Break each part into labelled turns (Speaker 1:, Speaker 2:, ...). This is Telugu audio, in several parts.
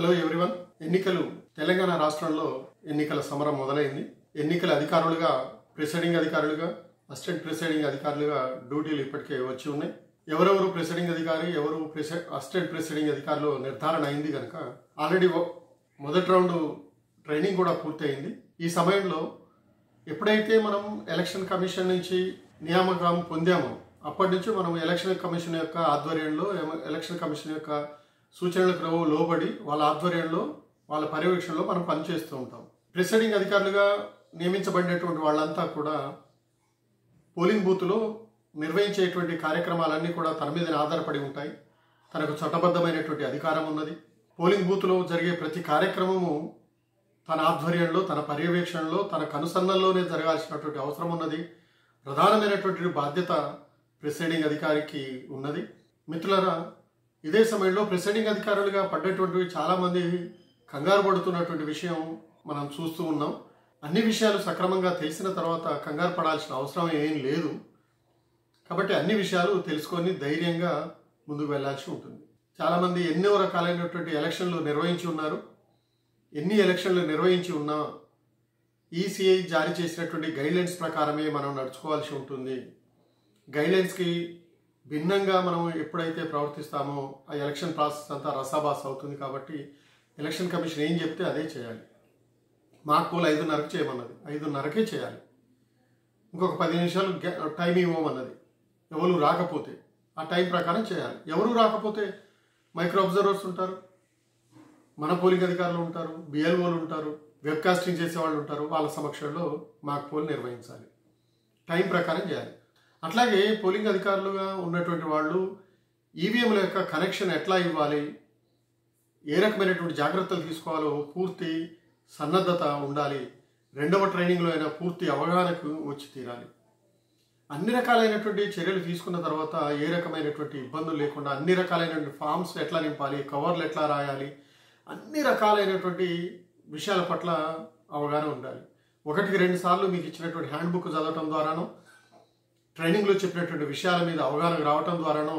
Speaker 1: హలో ఎవ్రీవన్ ఎన్నికలు తెలంగాణ రాష్ట్రంలో ఎన్నికల సమరం మొదలైంది ఎన్నికల అధికారులుగా ప్రిసైడింగ్ అధికారులుగా అసిస్టెంట్ ప్రిసైడింగ్ అధికారులుగా డ్యూటీలు ఇప్పటికే వచ్చి ఉన్నాయి ఎవరెవరు ప్రిసైడింగ్ అధికారి ఎవరు అసిస్టెంట్ ప్రిసైడింగ్ అధికారులు నిర్ధారణ అయింది కనుక ఆల్రెడీ మొదటి రౌండ్ ట్రైనింగ్ కూడా పూర్తయింది ఈ సమయంలో ఎప్పుడైతే మనం ఎలక్షన్ కమిషన్ నుంచి నియామకం పొందామో అప్పటి నుంచి మనం ఎలక్షన్ కమిషన్ యొక్క ఆధ్వర్యంలో ఎలక్షన్ కమిషన్ యొక్క సూచనలకు క్రమం లోబడి వాళ్ళ ఆధ్వర్యంలో వాళ్ళ పర్యవేక్షణలో మనం పనిచేస్తూ ఉంటాం ప్రిసైడింగ్ అధికారులుగా నియమించబడినటువంటి వాళ్ళంతా కూడా పోలింగ్ బూత్లో నిర్వహించేటువంటి కార్యక్రమాలన్నీ కూడా తన మీద ఆధారపడి ఉంటాయి తనకు చట్టబద్ధమైనటువంటి అధికారం ఉన్నది పోలింగ్ బూత్లో జరిగే ప్రతి కార్యక్రమము తన ఆధ్వర్యంలో తన పర్యవేక్షణలో తన కనుసన్నల్లోనే జరగాల్సినటువంటి అవసరం ఉన్నది ప్రధానమైనటువంటి బాధ్యత ప్రిసైడింగ్ అధికారికి ఉన్నది మిత్రులరా ఇదే సమయంలో ప్రిసైడింగ్ అధికారులుగా పడ్డటువంటి చాలామంది కంగారు పడుతున్నటువంటి విషయం మనం చూస్తూ ఉన్నాం అన్ని విషయాలు సక్రమంగా తెలిసిన తర్వాత కంగారు పడాల్సిన అవసరం ఏం లేదు కాబట్టి అన్ని విషయాలు తెలుసుకొని ధైర్యంగా ముందుకు వెళ్లాల్సి ఉంటుంది చాలామంది ఎన్నో రకాలైనటువంటి ఎలక్షన్లు నిర్వహించి ఉన్నారు ఎన్ని ఎలక్షన్లు నిర్వహించి ఉన్నా ఈసీఐ e జారీ చేసినటువంటి గైడ్లైన్స్ ప్రకారమే మనం నడుచుకోవాల్సి ఉంటుంది గైడ్లైన్స్కి భిన్నంగా మనం ఎప్పుడైతే ప్రవర్తిస్తామో ఆ ఎలక్షన్ ప్రాసెస్ అంతా రసాబాస్ అవుతుంది కాబట్టి ఎలక్షన్ కమిషన్ ఏం చెప్తే అదే చేయాలి మార్కులు ఐదున్నరకు చేయమన్నది ఐదున్నరకే చేయాలి ఇంకొక పది నిమిషాలు టైం ఇవ్వమన్నది ఎవరు రాకపోతే ఆ టైం ప్రకారం చేయాలి ఎవరు రాకపోతే మైక్రో అబ్జర్వర్స్ ఉంటారు మన పోలింగ్ అధికారులు ఉంటారు బిఎల్ఓలు ఉంటారు వెబ్కాస్టింగ్ చేసే వాళ్ళు ఉంటారు వాళ్ళ సమక్షంలో మాకు పోలు నిర్వహించాలి టైం ప్రకారం చేయాలి అట్లాగే పోలింగ్ అధికారులుగా ఉన్నటువంటి వాళ్ళు ఈవీఎంల e యొక్క కనెక్షన్ ఎట్లా ఇవ్వాలి ఏ రకమైనటువంటి జాగ్రత్తలు తీసుకోవాలో పూర్తి సన్నద్ధత ఉండాలి రెండవ ట్రైనింగ్లో అయినా పూర్తి అవగాహనకు వచ్చి తీరాలి అన్ని రకాలైనటువంటి చర్యలు తీసుకున్న తర్వాత ఏ రకమైనటువంటి ఇబ్బందులు లేకుండా అన్ని రకాలైనటువంటి ఫామ్స్ ఎట్లా నింపాలి కవర్లు ఎట్లా రాయాలి అన్ని రకాలైనటువంటి విషయాల పట్ల అవగాహన ఉండాలి ఒకటికి రెండు సార్లు మీకు ఇచ్చినటువంటి హ్యాండ్బుక్ చదవటం ద్వారాను ట్రైనింగ్లో చెప్పినటువంటి విషయాల మీద అవగాహన రావటం ద్వారానో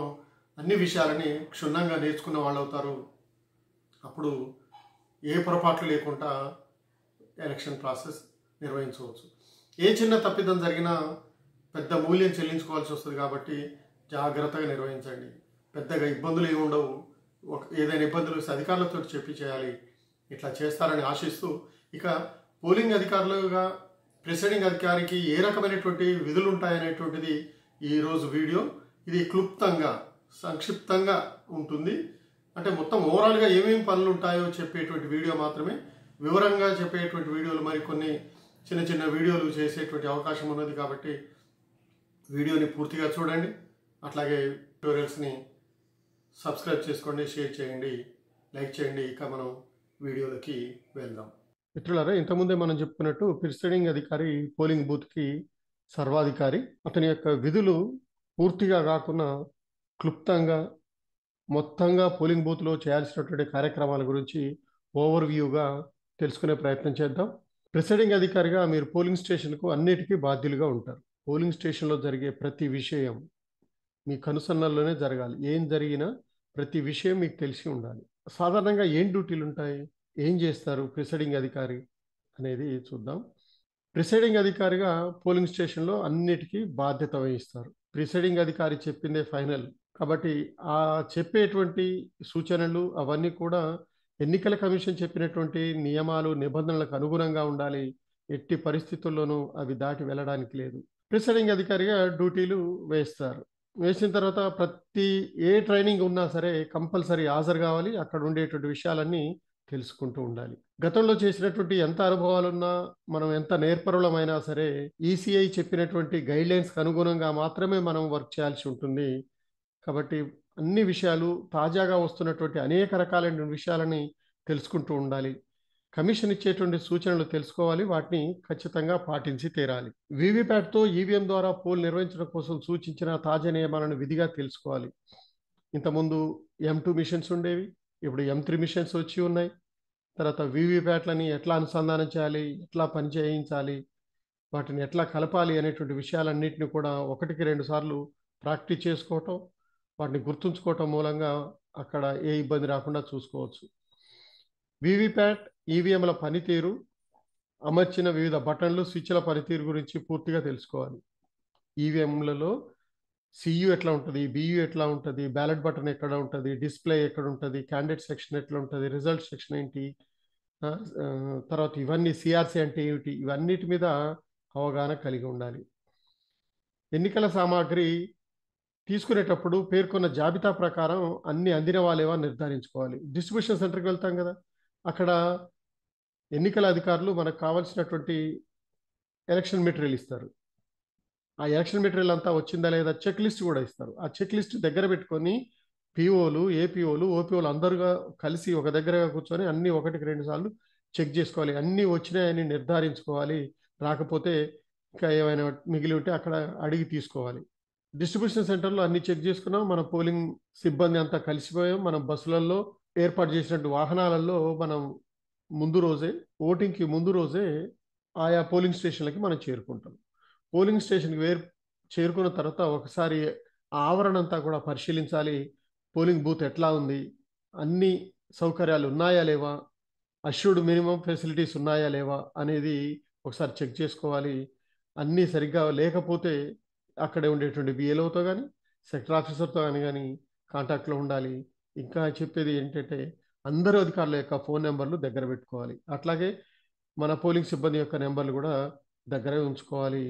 Speaker 1: అన్ని విషయాలని క్షుణ్ణంగా నేర్చుకున్న వాళ్ళు అవుతారు అప్పుడు ఏ పొరపాట్లు లేకుండా ఎలక్షన్ ప్రాసెస్ నిర్వహించవచ్చు ఏ చిన్న తప్పిదం జరిగినా పెద్ద మూల్యం చెల్లించుకోవాల్సి వస్తుంది కాబట్టి జాగ్రత్తగా నిర్వహించండి పెద్దగా ఇబ్బందులు ఏమి ఉండవు ఒక ఏదైనా ఇబ్బందులు వస్తే అధికారులతో చెప్పి చేయాలి ఇట్లా చేస్తారని ఆశిస్తూ ఇక పోలింగ్ అధికారులుగా ప్రిసైడింగ్ అధికారికి ఏ రకమైనటువంటి విధులు ఉంటాయనేటువంటిది ఈరోజు వీడియో ఇది క్లుప్తంగా సంక్షిప్తంగా ఉంటుంది అంటే మొత్తం ఓవరాల్గా ఏమేమి పనులు ఉంటాయో చెప్పేటువంటి వీడియో మాత్రమే వివరంగా చెప్పేటువంటి వీడియోలు మరి కొన్ని చిన్న చిన్న వీడియోలు చేసేటువంటి అవకాశం ఉన్నది కాబట్టి వీడియోని పూర్తిగా చూడండి అట్లాగే ట్యూటోరియల్స్ని సబ్స్క్రైబ్ చేసుకోండి షేర్ చేయండి లైక్ చేయండి ఇక మనం వీడియోలకి వెళ్దాం మిత్రులారా ఇంతకుముందే మనం చెప్పుకున్నట్టు ప్రిసైడింగ్ అధికారి పోలింగ్ బూత్కి సర్వాధికారి అతని యొక్క విధులు పూర్తిగా కాకుండా క్లుప్తంగా మొత్తంగా పోలింగ్ బూత్లో చేయాల్సినటువంటి కార్యక్రమాల గురించి ఓవర్ వ్యూగా తెలుసుకునే ప్రయత్నం చేద్దాం ప్రిసైడింగ్ అధికారిగా మీరు పోలింగ్ స్టేషన్కు అన్నిటికీ బాధ్యులుగా ఉంటారు పోలింగ్ స్టేషన్లో జరిగే ప్రతి విషయం మీ కనుసన్నల్లోనే జరగాలి ఏం జరిగినా ప్రతి విషయం మీకు తెలిసి ఉండాలి సాధారణంగా ఏం డ్యూటీలు ఉంటాయి ఏం చేస్తారు ప్రిసైడింగ్ అధికారి అనేది చూద్దాం ప్రిసైడింగ్ అధికారిగా పోలింగ్ స్టేషన్లో అన్నిటికీ బాధ్యత వహిస్తారు ప్రిసైడింగ్ అధికారి చెప్పిందే ఫైనల్ కాబట్టి ఆ చెప్పేటువంటి సూచనలు అవన్నీ కూడా ఎన్నికల కమిషన్ చెప్పినటువంటి నియమాలు నిబంధనలకు అనుగుణంగా ఉండాలి ఎట్టి పరిస్థితుల్లోనూ అవి దాటి వెళ్ళడానికి లేదు ప్రిసైడింగ్ అధికారిగా డ్యూటీలు వేస్తారు వేసిన తర్వాత ప్రతి ఏ ట్రైనింగ్ ఉన్నా సరే కంపల్సరీ హాజరు కావాలి అక్కడ ఉండేటువంటి విషయాలన్నీ తెలుసుకుంటూ ఉండాలి గతంలో చేసినటువంటి ఎంత అనుభవాలున్నా మనం ఎంత నేర్పరులమైనా సరే ఈసీఐ e చెప్పినటువంటి గైడ్లైన్స్కి అనుగుణంగా మాత్రమే మనం వర్క్ చేయాల్సి ఉంటుంది కాబట్టి అన్ని విషయాలు తాజాగా వస్తున్నటువంటి అనేక రకాలైన విషయాలని తెలుసుకుంటూ ఉండాలి కమిషన్ ఇచ్చేటువంటి సూచనలు తెలుసుకోవాలి వాటిని ఖచ్చితంగా పాటించి తీరాలి వీవీప్యాట్తో ఈవీఎం e ద్వారా పోల్ నిర్వహించడం కోసం సూచించిన తాజా నియమాలను విధిగా తెలుసుకోవాలి ఇంతకుముందు ఎం టూ మిషన్స్ ఉండేవి ఇప్పుడు ఎం త్రీ మిషన్స్ వచ్చి ఉన్నాయి తర్వాత వీవీప్యాట్లని ఎట్లా అనుసంధానం చేయాలి ఎట్లా పని చేయించాలి వాటిని ఎట్లా కలపాలి అనేటువంటి విషయాలన్నింటినీ కూడా ఒకటికి రెండు సార్లు ప్రాక్టీస్ చేసుకోవటం వాటిని గుర్తుంచుకోవటం మూలంగా అక్కడ ఏ ఇబ్బంది రాకుండా చూసుకోవచ్చు వీవీప్యాట్ ఈవీఎంల e పనితీరు అమర్చిన వివిధ బటన్లు స్విచ్ల పనితీరు గురించి పూర్తిగా తెలుసుకోవాలి ఈవీఎంలలో e సియు ఎట్లా ఉంటుంది బియు ఎట్లా ఉంటుంది బ్యాలెట్ బటన్ ఎక్కడ ఉంటుంది డిస్ప్లే ఎక్కడ ఉంటుంది క్యాండిడేట్ సెక్షన్ ఎట్లా ఉంటుంది రిజల్ట్ సెక్షన్ ఏంటి తర్వాత ఇవన్నీ సిఆర్సి అంటే ఏమిటి ఇవన్నిటి మీద అవగాహన కలిగి ఉండాలి ఎన్నికల సామాగ్రి తీసుకునేటప్పుడు పేర్కొన్న జాబితా ప్రకారం అన్ని అందిన వాళ్ళేవా నిర్ధారించుకోవాలి డిస్ట్రిబ్యూషన్ సెంటర్కి వెళ్తాం కదా అక్కడ ఎన్నికల అధికారులు మనకు కావాల్సినటువంటి ఎలక్షన్ మెటీరియల్ ఇస్తారు ఆ యాక్షన్ మెటీరియల్ అంతా వచ్చిందా లేదా చెక్ లిస్ట్ కూడా ఇస్తారు ఆ చెక్ లిస్ట్ దగ్గర పెట్టుకొని పిఓలు ఏపీఓలు ఓపీఓలు అందరుగా కలిసి ఒక దగ్గరగా కూర్చొని అన్నీ ఒకటికి రెండు సార్లు చెక్ చేసుకోవాలి అన్నీ వచ్చినాయని నిర్ధారించుకోవాలి రాకపోతే ఇంకా ఏమైనా మిగిలి ఉంటే అక్కడ అడిగి తీసుకోవాలి డిస్ట్రిబ్యూషన్ సెంటర్లో అన్ని చెక్ చేసుకున్నాం మన పోలింగ్ సిబ్బంది అంతా కలిసిపోయాం మనం బస్సులలో ఏర్పాటు చేసినట్టు వాహనాలలో మనం ముందు రోజే ఓటింగ్కి ముందు రోజే ఆయా పోలింగ్ స్టేషన్లకి మనం చేరుకుంటాం పోలింగ్ స్టేషన్కి వేరు చేరుకున్న తర్వాత ఒకసారి ఆవరణ అంతా కూడా పరిశీలించాలి పోలింగ్ బూత్ ఎట్లా ఉంది అన్ని సౌకర్యాలు ఉన్నాయా లేవా అష్యూడ్ మినిమం ఫెసిలిటీస్ ఉన్నాయా లేవా అనేది ఒకసారి చెక్ చేసుకోవాలి అన్నీ సరిగ్గా లేకపోతే అక్కడే ఉండేటువంటి బిఏలతో కానీ సెక్టర్ ఆఫీసర్తో కానీ కానీ కాంటాక్ట్లో ఉండాలి ఇంకా చెప్పేది ఏంటంటే అందరూ అధికారుల యొక్క ఫోన్ నెంబర్లు దగ్గర పెట్టుకోవాలి అట్లాగే మన పోలింగ్ సిబ్బంది యొక్క నెంబర్లు కూడా దగ్గరే ఉంచుకోవాలి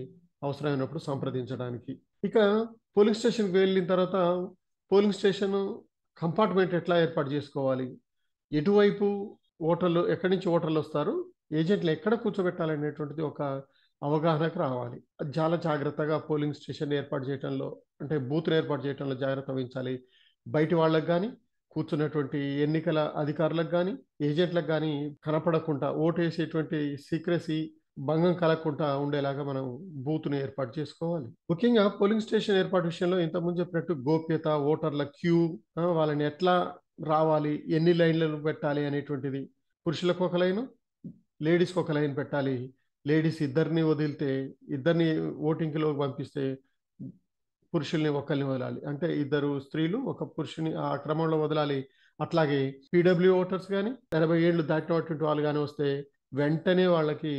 Speaker 1: అవసరమైనప్పుడు సంప్రదించడానికి ఇక పోలింగ్ స్టేషన్కి వెళ్ళిన తర్వాత పోలింగ్ స్టేషన్ కంపార్ట్మెంట్ ఎట్లా ఏర్పాటు చేసుకోవాలి ఎటువైపు ఓటర్లు ఎక్కడి నుంచి ఓటర్లు వస్తారు ఏజెంట్లు ఎక్కడ కూర్చోబెట్టాలనేటువంటిది ఒక అవగాహనకు రావాలి చాలా జాగ్రత్తగా పోలింగ్ స్టేషన్ ఏర్పాటు చేయడంలో అంటే బూత్ను ఏర్పాటు చేయడంలో జాగ్రత్త వహించాలి బయటి వాళ్ళకు కానీ కూర్చున్నటువంటి ఎన్నికల అధికారులకు కానీ ఏజెంట్లకు కానీ కనపడకుండా ఓటు వేసేటువంటి సీక్రసీ భంగం కలగకుండా ఉండేలాగా మనం బూత్ను ఏర్పాటు చేసుకోవాలి ముఖ్యంగా పోలింగ్ స్టేషన్ ఏర్పాటు విషయంలో ఇంతకుముందు చెప్పినట్టు గోప్యత ఓటర్ల క్యూ వాళ్ళని ఎట్లా రావాలి ఎన్ని లైన్లను పెట్టాలి అనేటువంటిది పురుషులకు ఒక లైను లేడీస్కి ఒక లైన్ పెట్టాలి లేడీస్ ఇద్దరిని వదిలితే ఇద్దరిని ఓటింగ్లో పంపిస్తే పురుషుల్ని ఒకరిని వదలాలి అంటే ఇద్దరు స్త్రీలు ఒక పురుషుని ఆ క్రమంలో వదలాలి అట్లాగే పీడబ్ల్యూ ఓటర్స్ కానీ ఎనభై ఏళ్ళు దాటినటువంటి వాళ్ళు కానీ వస్తే వెంటనే వాళ్ళకి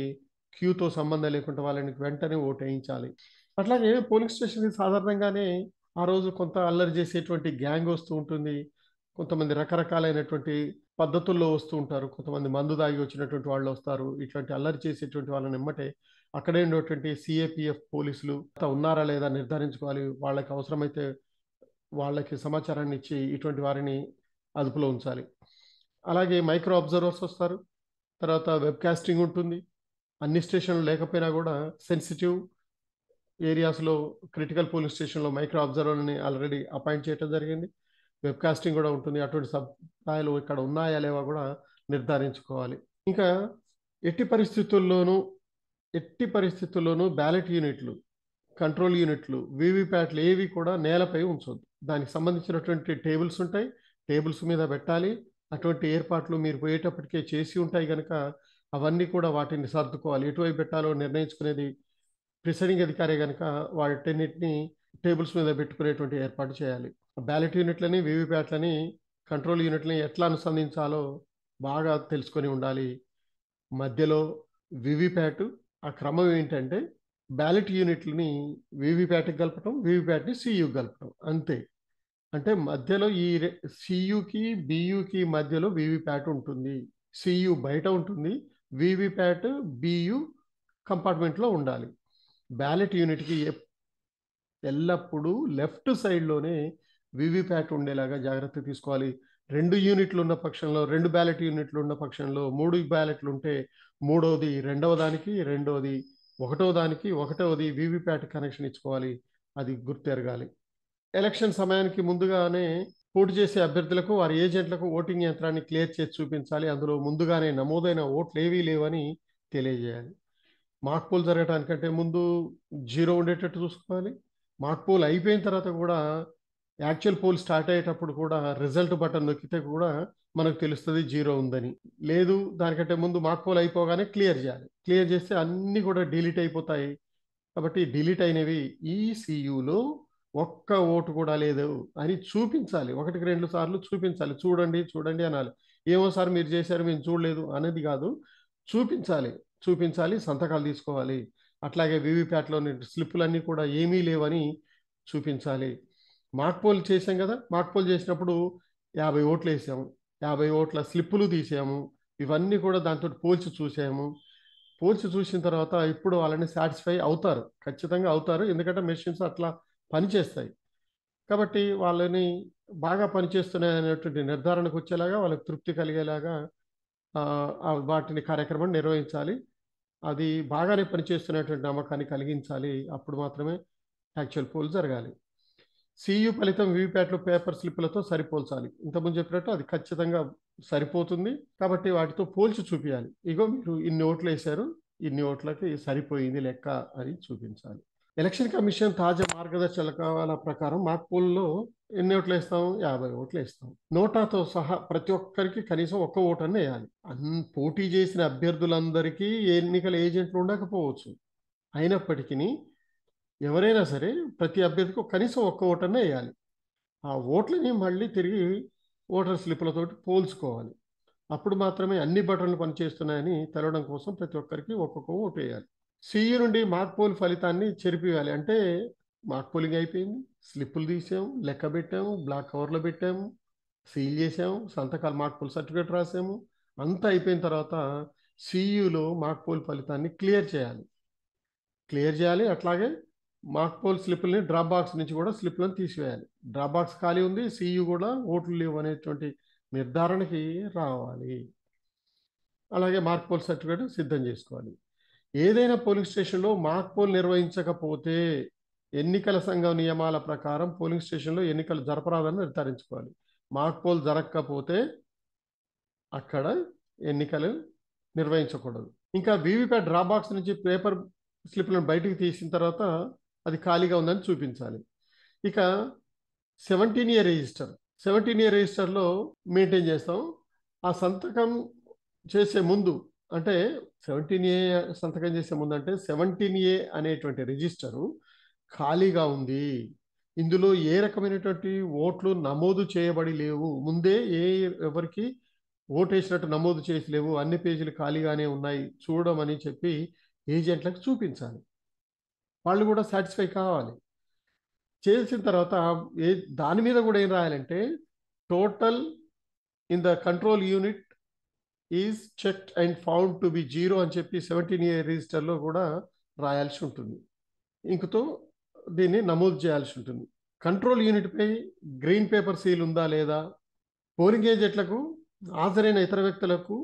Speaker 1: క్యూతో సంబంధం లేకుండా వాళ్ళని వెంటనే ఓటు వేయించాలి అట్లాగే పోలింగ్ స్టేషన్కి సాధారణంగానే ఆ రోజు కొంత అల్లరి చేసేటువంటి గ్యాంగ్ వస్తూ ఉంటుంది కొంతమంది రకరకాలైనటువంటి పద్ధతుల్లో వస్తూ ఉంటారు కొంతమంది మందు దాగి వచ్చినటువంటి వాళ్ళు వస్తారు ఇటువంటి అల్లరి చేసేటువంటి వాళ్ళని ఎమ్మటే అక్కడే ఉన్నటువంటి సిఏపిఎఫ్ పోలీసులు ఉన్నారా లేదా నిర్ధారించుకోవాలి వాళ్ళకి అవసరమైతే వాళ్ళకి సమాచారాన్ని ఇచ్చి ఇటువంటి వారిని అదుపులో ఉంచాలి అలాగే మైక్రో అబ్జర్వర్స్ వస్తారు తర్వాత వెబ్కాస్టింగ్ ఉంటుంది అన్ని స్టేషన్లు లేకపోయినా కూడా సెన్సిటివ్ ఏరియాస్లో క్రిటికల్ పోలీస్ స్టేషన్లో మైక్రో అబ్జర్వర్ని ఆల్రెడీ అపాయింట్ చేయడం జరిగింది వెబ్కాస్టింగ్ కూడా ఉంటుంది అటువంటి సదుపాయాలు ఇక్కడ ఉన్నాయా లేవా కూడా నిర్ధారించుకోవాలి ఇంకా ఎట్టి పరిస్థితుల్లోనూ ఎట్టి పరిస్థితుల్లోనూ బ్యాలెట్ యూనిట్లు కంట్రోల్ యూనిట్లు వీవీప్యాట్లు ఏవి కూడా నేలపై ఉంచొద్దు దానికి సంబంధించినటువంటి టేబుల్స్ ఉంటాయి టేబుల్స్ మీద పెట్టాలి అటువంటి ఏర్పాట్లు మీరు పోయేటప్పటికే చేసి ఉంటాయి కనుక అవన్నీ కూడా వాటిని సర్దుకోవాలి ఎటువైపు పెట్టాలో నిర్ణయించుకునేది ప్రిసైడింగ్ అధికారి కనుక వాటన్నిటిని టేబుల్స్ మీద పెట్టుకునేటువంటి ఏర్పాటు చేయాలి బ్యాలెట్ యూనిట్లని వీవీప్యాట్లని కంట్రోల్ యూనిట్లని ఎట్లా అనుసంధించాలో బాగా తెలుసుకొని ఉండాలి మధ్యలో వీవీప్యాట్ ఆ క్రమం ఏంటంటే బ్యాలెట్ యూనిట్లని వివిప్యాట్కి కలపటం వివిప్యాట్ని సియు కలపటం అంతే అంటే మధ్యలో ఈ సీయుకి బియూకి మధ్యలో వీవీప్యాట్ ఉంటుంది సీయూ బయట ఉంటుంది వీవీప్యాట్ బియు కంపార్ట్మెంట్లో ఉండాలి బ్యాలెట్ యూనిట్కి ఎల్లప్పుడూ లెఫ్ట్ సైడ్లోనే వీవీప్యాట్ ఉండేలాగా జాగ్రత్త తీసుకోవాలి రెండు యూనిట్లు ఉన్న పక్షంలో రెండు బ్యాలెట్ యూనిట్లు ఉన్న పక్షంలో మూడు బ్యాలెట్లు ఉంటే మూడవది రెండవ దానికి రెండవది ఒకటో దానికి ఒకటవది వీవీప్యాట్ కనెక్షన్ ఇచ్చుకోవాలి అది గుర్తెరగాలి ఎలక్షన్ సమయానికి ముందుగానే పోటీ చేసే అభ్యర్థులకు వారి ఏజెంట్లకు ఓటింగ్ యంత్రాన్ని క్లియర్ చేసి చూపించాలి అందులో ముందుగానే నమోదైన ఓట్లు ఏవీ లేవని తెలియజేయాలి మాక్ పోల్ జరగటానికంటే ముందు జీరో ఉండేటట్టు చూసుకోవాలి మాక్ పోల్ అయిపోయిన తర్వాత కూడా యాక్చువల్ పోల్ స్టార్ట్ అయ్యేటప్పుడు కూడా రిజల్ట్ బటన్ నొక్కితే కూడా మనకు తెలుస్తుంది జీరో ఉందని లేదు దానికంటే ముందు మాక్ పోల్ అయిపోగానే క్లియర్ చేయాలి క్లియర్ చేస్తే అన్నీ కూడా డిలీట్ అయిపోతాయి కాబట్టి డిలీట్ అయినవి ఈసీయూలో ఒక్క ఓటు కూడా లేదు అని చూపించాలి ఒకటికి రెండు సార్లు చూపించాలి చూడండి చూడండి అనాలి ఏమో సార్ మీరు చేశారు మేము చూడలేదు అనేది కాదు చూపించాలి చూపించాలి సంతకాలు తీసుకోవాలి అట్లాగే వివిప్యాట్లోని స్లిప్పులన్నీ కూడా ఏమీ లేవని చూపించాలి పోల్ చేసాం కదా పోల్ చేసినప్పుడు యాభై ఓట్లు వేసాము యాభై ఓట్ల స్లిప్పులు తీసాము ఇవన్నీ కూడా దాంతో పోల్చి చూసాము పోల్చి చూసిన తర్వాత ఇప్పుడు వాళ్ళని సాటిస్ఫై అవుతారు ఖచ్చితంగా అవుతారు ఎందుకంటే మెషిన్స్ అట్లా పనిచేస్తాయి కాబట్టి వాళ్ళని బాగా పనిచేస్తున్నాయి అనేటువంటి నిర్ధారణకు వచ్చేలాగా వాళ్ళకి తృప్తి కలిగేలాగా వాటిని కార్యక్రమం నిర్వహించాలి అది బాగానే పనిచేస్తున్నటువంటి నమ్మకాన్ని కలిగించాలి అప్పుడు మాత్రమే యాక్చువల్ పోల్ జరగాలి సియు ఫలితం వీవీప్యాట్లు పేపర్ స్లిప్లతో సరిపోల్చాలి ఇంతకుముందు చెప్పినట్టు అది ఖచ్చితంగా సరిపోతుంది కాబట్టి వాటితో పోల్చి చూపించాలి ఇగో మీరు ఇన్ని ఓట్లు వేశారు ఇన్ని ఓట్లకి సరిపోయింది లెక్క అని చూపించాలి ఎలక్షన్ కమిషన్ తాజా మార్గదర్శకాల ప్రకారం మాక్ పోల్లో ఎన్ని ఓట్లు వేస్తాం యాభై ఓట్లు వేస్తాం నోటాతో సహా ప్రతి ఒక్కరికి కనీసం ఒక్క అని వేయాలి అన్ పోటీ చేసిన అభ్యర్థులందరికీ ఎన్నికల ఏజెంట్లు ఉండకపోవచ్చు అయినప్పటికీ ఎవరైనా సరే ప్రతి అభ్యర్థికి కనీసం ఒక్క ఓటనే వేయాలి ఆ ఓట్లని మళ్ళీ తిరిగి ఓటర్ స్లిప్లతోటి పోల్చుకోవాలి అప్పుడు మాత్రమే అన్ని బటన్లు పనిచేస్తున్నాయని తెలవడం కోసం ప్రతి ఒక్కరికి ఒక్కొక్క ఓటు వేయాలి సిఈ నుండి మార్క్పోల్ ఫలితాన్ని చెరిపివ్వాలి అంటే మార్క్ పోలింగ్ అయిపోయింది స్లిప్పులు తీసాం లెక్క పెట్టాము బ్లాక్ కవర్లో పెట్టాము సీల్ చేసాము సంతకాలు మార్క్ పోల్ సర్టిఫికేట్ రాసాము అంతా అయిపోయిన తర్వాత సీయులో మార్క్ పోల్ ఫలితాన్ని క్లియర్ చేయాలి క్లియర్ చేయాలి అట్లాగే మార్క్ పోల్ స్లిప్ని డ్రాప్ బాక్స్ నుంచి కూడా స్లిప్లను తీసివేయాలి డ్రాప్ బాక్స్ ఖాళీ ఉంది సియు కూడా ఓట్లు లేవు అనేటువంటి నిర్ధారణకి రావాలి అలాగే మార్క్ పోల్ సర్టిఫికేట్ సిద్ధం చేసుకోవాలి ఏదైనా పోలింగ్ స్టేషన్లో మాక్ పోల్ నిర్వహించకపోతే ఎన్నికల సంఘం నియమాల ప్రకారం పోలింగ్ స్టేషన్లో ఎన్నికలు జరపరాదని నిర్ధారించుకోవాలి మాక్ పోల్ జరగకపోతే అక్కడ ఎన్నికలు నిర్వహించకూడదు ఇంకా వీవీప్యాట్ డ్రాబాక్స్ నుంచి పేపర్ స్లిప్లను బయటికి తీసిన తర్వాత అది ఖాళీగా ఉందని చూపించాలి ఇక seventeen year register seventeen year రిజిస్టర్లో మెయింటైన్ చేస్తాం ఆ సంతకం చేసే ముందు అంటే సెవెంటీన్ ఏ సంతకం చేసే ముందంటే సెవెంటీన్ ఏ అనేటువంటి రిజిస్టరు ఖాళీగా ఉంది ఇందులో ఏ రకమైనటువంటి ఓట్లు నమోదు చేయబడి లేవు ముందే ఏ ఎవరికి వేసినట్టు నమోదు చేసి లేవు అన్ని పేజీలు ఖాళీగానే ఉన్నాయి చూడమని చెప్పి ఏజెంట్లకు చూపించాలి వాళ్ళు కూడా సాటిస్ఫై కావాలి చేసిన తర్వాత ఏ దాని మీద కూడా ఏం రాయాలంటే total in the control unit is checked and found to be zero అని చెప్పి సెవెంటీన్ ఇయర్ రిజిస్టర్లో కూడా రాయాల్సి ఉంటుంది ఇంకతో దీన్ని నమోదు చేయాల్సి ఉంటుంది కంట్రోల్ యూనిట్పై గ్రీన్ పేపర్ సీల్ ఉందా లేదా పోలింగ్ ఏజెంట్లకు హాజరైన ఇతర వ్యక్తులకు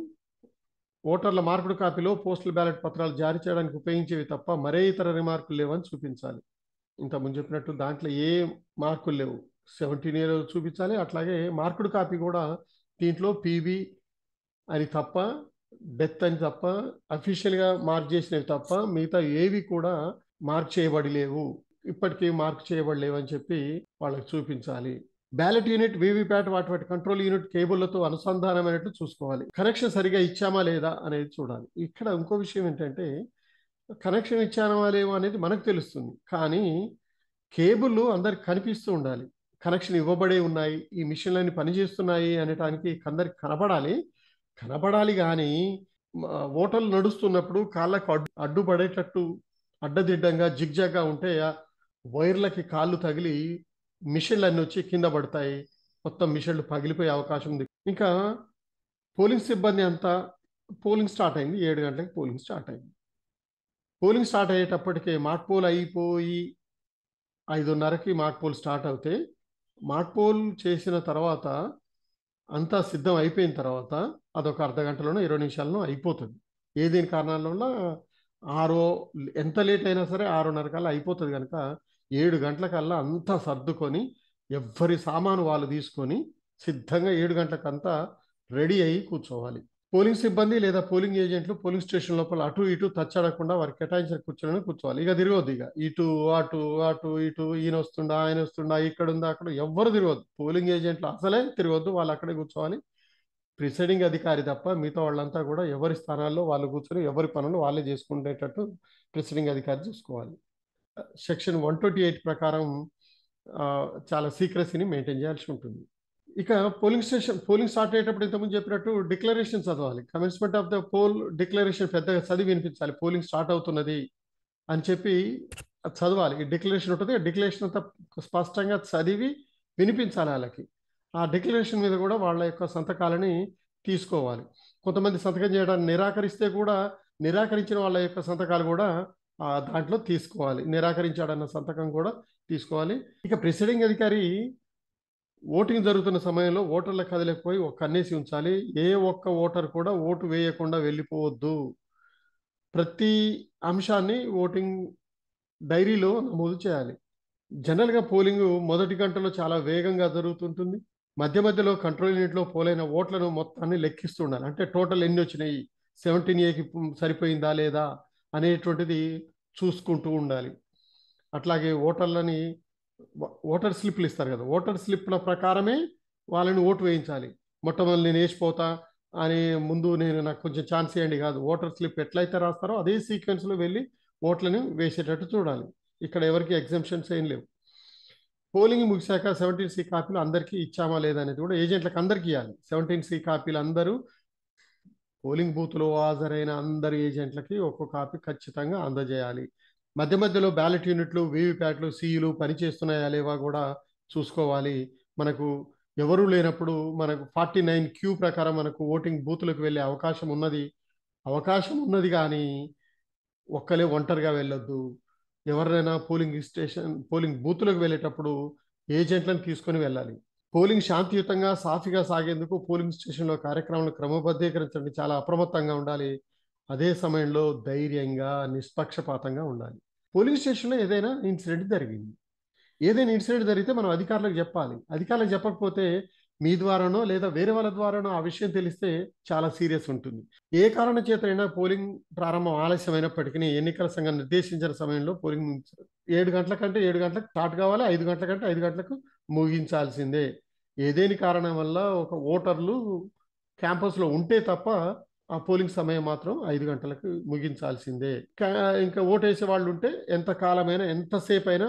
Speaker 1: ఓటర్ల మార్పుడు కాపీలో పోస్టల్ బ్యాలెట్ పత్రాలు జారీ చేయడానికి ఉపయోగించేవి తప్ప మరే ఇతర రిమార్కులు లేవని చూపించాలి ఇంతకుముందు చెప్పినట్టు దాంట్లో ఏ మార్కులు లేవు సెవెంటీన్ ఇయర్ చూపించాలి అట్లాగే మార్కుడు కాపీ కూడా దీంట్లో పీబీ అని తప్ప డెత్ అని తప్ప అఫీషియల్గా మార్క్ చేసినవి తప్ప మిగతా ఏవి కూడా మార్క్ చేయబడి లేవు ఇప్పటికీ మార్క్ చేయబడలేవు అని చెప్పి వాళ్ళకి చూపించాలి బ్యాలెట్ యూనిట్ వీవీప్యాట్ వాటి వాటి కంట్రోల్ యూనిట్ కేబుల్లతో అనుసంధానమైనట్టు చూసుకోవాలి కనెక్షన్ సరిగా ఇచ్చామా లేదా అనేది చూడాలి ఇక్కడ ఇంకో విషయం ఏంటంటే కనెక్షన్ ఇచ్చామా లేవా అనేది మనకు తెలుస్తుంది కానీ కేబుల్ అందరికి కనిపిస్తూ ఉండాలి కనెక్షన్ ఇవ్వబడే ఉన్నాయి ఈ మిషన్లన్నీ పనిచేస్తున్నాయి అనేటానికి అందరికి కనబడాలి కనబడాలి కానీ ఓటర్లు నడుస్తున్నప్పుడు కాళ్ళకు అడ్డు అడ్డుపడేటట్టు అడ్డదిడ్డంగా జిగ్జాగ్గా ఉంటే వైర్లకి కాళ్ళు తగిలి మిషన్లు అన్నీ వచ్చి కింద పడతాయి మొత్తం మిషన్లు పగిలిపోయే అవకాశం ఉంది ఇంకా పోలింగ్ సిబ్బంది అంతా పోలింగ్ స్టార్ట్ అయింది ఏడు గంటలకి పోలింగ్ స్టార్ట్ అయింది పోలింగ్ స్టార్ట్ అయ్యేటప్పటికే మాట్ పోల్ అయిపోయి ఐదున్నరకి మాట్ పోల్ స్టార్ట్ అవుతే మాట్ పోల్ చేసిన తర్వాత అంతా సిద్ధం అయిపోయిన తర్వాత అదొక అర్ధ గంటలోనో ఇరవై నిమిషాలను అయిపోతుంది ఏదేని కారణాల వల్ల ఆరో ఎంత లేట్ అయినా సరే ఆరున్నర కల్లా అయిపోతుంది కనుక ఏడు గంటల కల్లా అంతా సర్దుకొని ఎవ్వరి సామాను వాళ్ళు తీసుకొని సిద్ధంగా ఏడు గంటలకంతా రెడీ అయ్యి కూర్చోవాలి పోలింగ్ సిబ్బంది లేదా పోలింగ్ ఏజెంట్లు పోలింగ్ స్టేషన్ లోపల అటు ఇటు తచ్చాడకుండా వారు కేటాయించిన కూర్చోని కూర్చోవాలి ఇక తిరగొద్దు ఇక ఇటు అటు అటు ఇటు ఈయన వస్తుండా ఆయన వస్తుండా ఇక్కడ ఉందా అక్కడ ఎవ్వరు తిరగొద్దు పోలింగ్ ఏజెంట్లు అసలే తిరగొద్దు వాళ్ళు అక్కడే కూర్చోవాలి ప్రిసైడింగ్ అధికారి తప్ప మిగతా వాళ్ళంతా కూడా ఎవరి స్థానాల్లో వాళ్ళు కూర్చొని ఎవరి పనులు వాళ్ళే చేసుకునేటట్టు ప్రిసైడింగ్ అధికారి చూసుకోవాలి సెక్షన్ వన్ ట్వంటీ ఎయిట్ ప్రకారం చాలా సీక్రసీని మెయింటైన్ చేయాల్సి ఉంటుంది ఇక పోలింగ్ స్టేషన్ పోలింగ్ స్టార్ట్ అయ్యేటప్పుడు ఇంతకుముందు చెప్పినట్టు డిక్లరేషన్ చదవాలి commencement of the poll declaration పెద్దగా చదివి వినిపించాలి పోలింగ్ స్టార్ట్ అవుతున్నది అని చెప్పి చదవాలి ఈ డిక్లరేషన్ ఉంటుంది డిక్లరేషన్ అంతా స్పష్టంగా చదివి వినిపించాలి వాళ్ళకి ఆ డిక్లరేషన్ మీద కూడా వాళ్ళ యొక్క సంతకాలని తీసుకోవాలి కొంతమంది సంతకం చేయడానికి నిరాకరిస్తే కూడా నిరాకరించిన వాళ్ళ యొక్క సంతకాలు కూడా దాంట్లో తీసుకోవాలి నిరాకరించాడన్న సంతకం కూడా తీసుకోవాలి ఇక ప్రిసైడింగ్ అధికారి ఓటింగ్ జరుగుతున్న సమయంలో ఓటర్ల కదలేకపోయి కన్నేసి ఉంచాలి ఏ ఒక్క ఓటర్ కూడా ఓటు వేయకుండా వెళ్ళిపోవద్దు ప్రతి అంశాన్ని ఓటింగ్ డైరీలో నమోదు చేయాలి జనరల్గా పోలింగ్ మొదటి గంటలో చాలా వేగంగా జరుగుతుంటుంది మధ్య మధ్యలో కంట్రోల్ యూనిట్లో పోలైన ఓట్లను మొత్తాన్ని లెక్కిస్తుండాలి అంటే టోటల్ ఎన్ని వచ్చినాయి సెవెంటీన్ ఏకి సరిపోయిందా లేదా అనేటువంటిది చూసుకుంటూ ఉండాలి అట్లాగే ఓటర్లని ఓటర్ స్లిప్లు ఇస్తారు కదా ఓటర్ స్లిప్ల ప్రకారమే వాళ్ళని ఓటు వేయించాలి మొట్టమొదటి నేను వేసిపోతా అని ముందు నేను నాకు కొంచెం ఛాన్స్ ఇవ్వండి కాదు ఓటర్ స్లిప్ ఎట్లయితే రాస్తారో అదే సీక్వెన్స్లో వెళ్ళి ఓట్లను వేసేటట్టు చూడాలి ఇక్కడ ఎవరికి ఎగ్జామ్షన్స్ ఏం లేవు పోలింగ్ ముగిశాక సెవెంటీన్ సి కాపీలు అందరికీ ఇచ్చామా లేదనేది కూడా ఏజెంట్లకు అందరికీ ఇవ్వాలి సెవెంటీన్ సి కాపీలు అందరూ పోలింగ్ బూత్లో హాజరైన అందరు ఏజెంట్లకి ఒక్కో కాపీ ఖచ్చితంగా అందజేయాలి మధ్య మధ్యలో బ్యాలెట్ యూనిట్లు వీవీప్యాట్లు సీఈలు పనిచేస్తున్నాయా లేవా కూడా చూసుకోవాలి మనకు ఎవరూ లేనప్పుడు మనకు ఫార్టీ నైన్ క్యూ ప్రకారం మనకు ఓటింగ్ బూత్లకు వెళ్ళే అవకాశం ఉన్నది అవకాశం ఉన్నది కానీ ఒక్కలే ఒంటరిగా వెళ్ళొద్దు ఎవరైనా పోలింగ్ స్టేషన్ పోలింగ్ బూత్లకు వెళ్ళేటప్పుడు ఏజెంట్లను తీసుకొని వెళ్ళాలి పోలింగ్ శాంతియుతంగా సాఫీగా సాగేందుకు పోలింగ్ స్టేషన్లో కార్యక్రమాలను క్రమబద్ధీకరించడానికి చాలా అప్రమత్తంగా ఉండాలి అదే సమయంలో ధైర్యంగా నిష్పక్షపాతంగా ఉండాలి పోలీస్ స్టేషన్లో ఏదైనా ఇన్సిడెంట్ జరిగింది ఏదైనా ఇన్సిడెంట్ జరిగితే మనం అధికారులకు చెప్పాలి అధికారులకు చెప్పకపోతే మీ ద్వారానో లేదా వేరే వాళ్ళ ద్వారానో ఆ విషయం తెలిస్తే చాలా సీరియస్ ఉంటుంది ఏ కారణం చేతనైనా పోలింగ్ ప్రారంభం ఆలస్యమైనప్పటికీ ఎన్నికల సంఘం నిర్దేశించిన సమయంలో పోలింగ్ ఏడు గంటల కంటే ఏడు గంటలకు స్టార్ట్ కావాలి ఐదు గంటల కంటే ఐదు గంటలకు ముగించాల్సిందే ఏదేని కారణం వల్ల ఒక ఓటర్లు క్యాంపస్లో ఉంటే తప్ప ఆ పోలింగ్ సమయం మాత్రం ఐదు గంటలకు ముగించాల్సిందే ఇంకా ఓటేసే వాళ్ళు ఉంటే ఎంత కాలమైనా ఎంతసేపు అయినా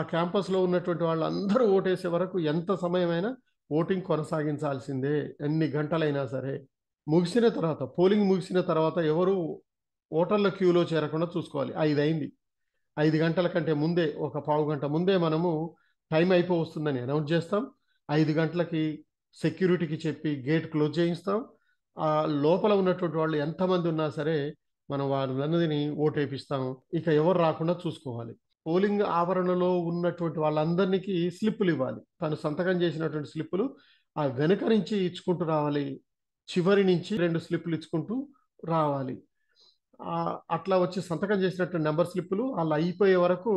Speaker 1: ఆ క్యాంపస్లో ఉన్నటువంటి వాళ్ళందరూ ఓటేసే వరకు ఎంత సమయమైనా ఓటింగ్ కొనసాగించాల్సిందే ఎన్ని గంటలైనా సరే ముగిసిన తర్వాత పోలింగ్ ముగిసిన తర్వాత ఎవరు ఓటర్ల క్యూలో చేరకుండా చూసుకోవాలి ఐదు అయింది ఐదు గంటల కంటే ముందే ఒక పావు గంట ముందే మనము టైం అయిపో వస్తుందని అనౌన్స్ చేస్తాం ఐదు గంటలకి సెక్యూరిటీకి చెప్పి గేట్ క్లోజ్ చేయిస్తాం ఆ లోపల ఉన్నటువంటి వాళ్ళు ఎంతమంది ఉన్నా సరే మనం వాళ్ళందరినీ ఓటేపిస్తాం ఇక ఎవరు రాకుండా చూసుకోవాలి పోలింగ్ ఆవరణలో ఉన్నటువంటి వాళ్ళందరికీ స్లిప్పులు ఇవ్వాలి తను సంతకం చేసినటువంటి స్లిప్పులు ఆ వెనుక నుంచి ఇచ్చుకుంటూ రావాలి చివరి నుంచి రెండు స్లిప్పులు ఇచ్చుకుంటూ రావాలి అట్లా వచ్చి సంతకం చేసినటువంటి నెంబర్ స్లిప్పులు వాళ్ళు అయిపోయే వరకు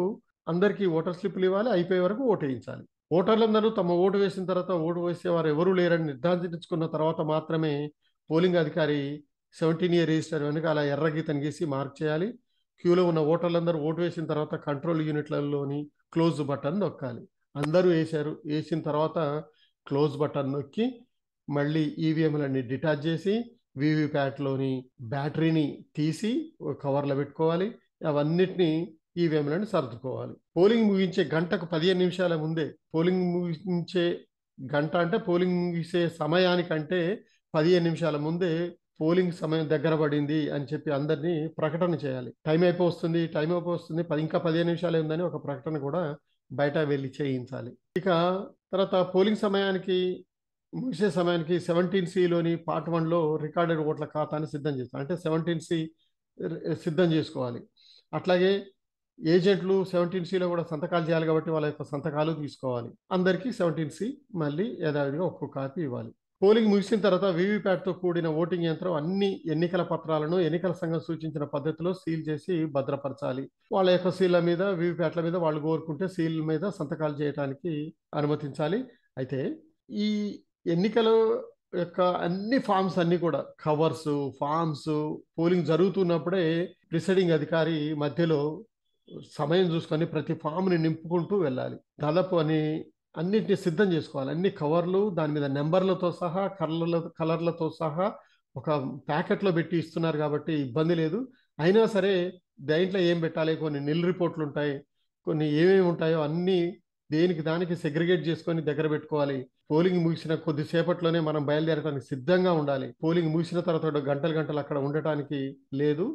Speaker 1: అందరికీ ఓటర్ స్లిప్పులు ఇవ్వాలి అయిపోయే వరకు ఓటేయించాలి ఓటర్లందరూ తమ ఓటు వేసిన తర్వాత ఓటు వేసేవారు ఎవరు లేరని నిర్ధారించుకున్న తర్వాత మాత్రమే పోలింగ్ అధికారి సెవెంటీన్ ఇయర్ రిజిస్టర్ వెనుక అలా ఎర్ర గీసి మార్క్ చేయాలి క్యూలో ఉన్న ఓటర్లందరూ ఓటు వేసిన తర్వాత కంట్రోల్ యూనిట్లలోని క్లోజ్ బటన్ నొక్కాలి అందరూ వేశారు వేసిన తర్వాత క్లోజ్ బటన్ నొక్కి మళ్ళీ ఈవీఎంలన్నీ డిటాచ్ చేసి వీవీప్యాట్లోని బ్యాటరీని తీసి కవర్లో పెట్టుకోవాలి అవన్నిటినీ ఈవీఎంలను సర్దుకోవాలి పోలింగ్ ముగించే గంటకు పదిహేను నిమిషాల ముందే పోలింగ్ ముగించే గంట అంటే పోలింగ్ ముగిసే సమయానికంటే పదిహేను నిమిషాల ముందే పోలింగ్ సమయం దగ్గర పడింది అని చెప్పి అందరినీ ప్రకటన చేయాలి టైం అయిపో వస్తుంది టైం అయిపో వస్తుంది పది ఇంకా పదిహేను నిమిషాలే ఉందని ఒక ప్రకటన కూడా బయట వెళ్ళి చేయించాలి ఇక తర్వాత పోలింగ్ సమయానికి ముగిసే సమయానికి సెవెంటీన్ సిలోని పార్ట్ వన్లో రికార్డెడ్ ఓట్ల ఖాతాని సిద్ధం చేస్తారు అంటే సెవెంటీన్ సి సిద్ధం చేసుకోవాలి అట్లాగే ఏజెంట్లు సెవెంటీన్ సిలో కూడా సంతకాలు చేయాలి కాబట్టి వాళ్ళ యొక్క సంతకాలు తీసుకోవాలి అందరికీ సెవెంటీన్ సి మళ్ళీ యథావిధిగా ఒక్కో కాపీ ఇవ్వాలి పోలింగ్ ముగిసిన తర్వాత తో కూడిన ఓటింగ్ యంత్రం అన్ని ఎన్నికల పత్రాలను ఎన్నికల సంఘం సూచించిన పద్ధతిలో సీల్ చేసి భద్రపరచాలి వాళ్ళ యొక్క సీల్ల మీద వీవీప్యాట్ల మీద వాళ్ళు కోరుకుంటే సీల్ మీద సంతకాలు చేయడానికి అనుమతించాలి అయితే ఈ ఎన్నికలు యొక్క అన్ని ఫామ్స్ అన్ని కూడా కవర్స్ ఫామ్స్ పోలింగ్ జరుగుతున్నప్పుడే ప్రిసైడింగ్ అధికారి మధ్యలో సమయం చూసుకొని ప్రతి ఫామ్ని నింపుకుంటూ వెళ్ళాలి దాదాపు అని అన్నింటినీ సిద్ధం చేసుకోవాలి అన్ని కవర్లు దాని మీద నెంబర్లతో సహా కలర్ల కలర్లతో సహా ఒక ప్యాకెట్లో పెట్టి ఇస్తున్నారు కాబట్టి ఇబ్బంది లేదు అయినా సరే దేంట్లో ఏం పెట్టాలి కొన్ని నిల్ రిపోర్ట్లు ఉంటాయి కొన్ని ఏమేమి ఉంటాయో అన్నీ దేనికి దానికి సెగ్రిగేట్ చేసుకొని దగ్గర పెట్టుకోవాలి పోలింగ్ ముగిసిన కొద్దిసేపట్లోనే మనం బయలుదేరడానికి సిద్ధంగా ఉండాలి పోలింగ్ ముగిసిన తర్వాత గంటలు గంటలు అక్కడ ఉండటానికి లేదు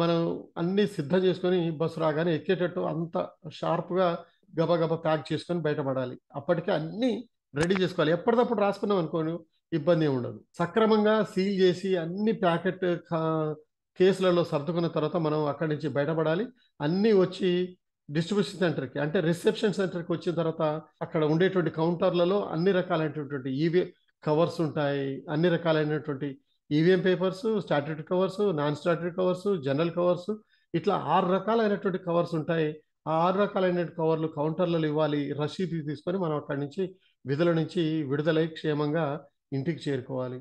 Speaker 1: మనం అన్నీ సిద్ధం చేసుకొని బస్సు రాగానే ఎక్కేటట్టు అంత షార్ప్గా గబగబ ప్యాక్ చేసుకొని బయటపడాలి అప్పటికే అన్నీ రెడీ చేసుకోవాలి ఎప్పటికప్పుడు రాసుకున్నాం అనుకోండి ఇబ్బంది ఉండదు సక్రమంగా సీల్ చేసి అన్ని ప్యాకెట్ కేసులలో సర్దుకున్న తర్వాత మనం అక్కడి నుంచి బయటపడాలి అన్నీ వచ్చి డిస్ట్రిబ్యూషన్ సెంటర్కి అంటే రిసెప్షన్ సెంటర్కి వచ్చిన తర్వాత అక్కడ ఉండేటువంటి కౌంటర్లలో అన్ని రకాలైనటువంటి ఈవీ కవర్స్ ఉంటాయి అన్ని రకాలైనటువంటి EVM papers statutory covers non statutory covers general covers ఇట్లా ఆరు రకాలైనటువంటి కవర్స్ ఉంటాయి ఆ ఆరు రకాలైన కవర్లు కౌంటర్లలో ఇవ్వాలి రసీదు తీసుకొని మనం అక్కడి నుంచి విధుల నుంచి విడుదలై క్షేమంగా ఇంటికి చేరుకోవాలి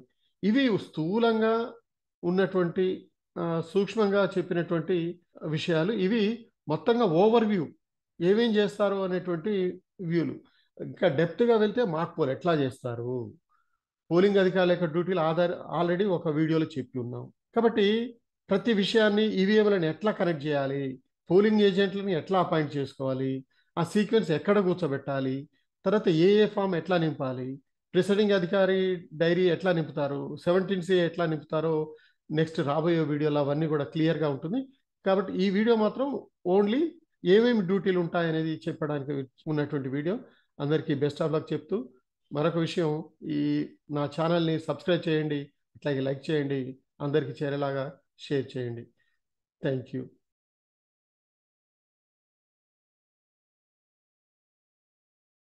Speaker 1: ఇవి స్థూలంగా ఉన్నటువంటి సూక్ష్మంగా చెప్పినటువంటి విషయాలు ఇవి మొత్తంగా ఓవర్ వ్యూ ఏమేం చేస్తారు అనేటువంటి వ్యూలు ఇంకా డెప్త్గా వెళ్తే మాక్ పోల్ ఎట్లా చేస్తారు పోలింగ్ అధికారుల యొక్క డ్యూటీలు ఆధార్ ఆల్రెడీ ఒక వీడియోలో చెప్పి ఉన్నాం కాబట్టి ప్రతి విషయాన్ని ఈవీఎంలను ఎట్లా కనెక్ట్ చేయాలి పోలింగ్ ఏజెంట్లను ఎట్లా అపాయింట్ చేసుకోవాలి ఆ సీక్వెన్స్ ఎక్కడ కూర్చోబెట్టాలి తర్వాత ఏ ఏ ఫామ్ ఎట్లా నింపాలి ప్రిసైడింగ్ అధికారి డైరీ ఎట్లా నింపుతారు సెవెంటీన్ సి ఎట్లా నింపుతారో నెక్స్ట్ రాబోయే వీడియోలో అవన్నీ కూడా క్లియర్గా ఉంటుంది కాబట్టి ఈ వీడియో మాత్రం ఓన్లీ ఏమేమి డ్యూటీలు ఉంటాయనేది చెప్పడానికి ఉన్నటువంటి వీడియో అందరికీ బెస్ట్ ఆఫ్ లక్ చెప్తూ మరొక విషయం ఈ నా ఛానల్ని సబ్స్క్రైబ్ చేయండి అట్లాగే లైక్ చేయండి అందరికీ చేరేలాగా షేర్ చేయండి థ్యాంక్ యూ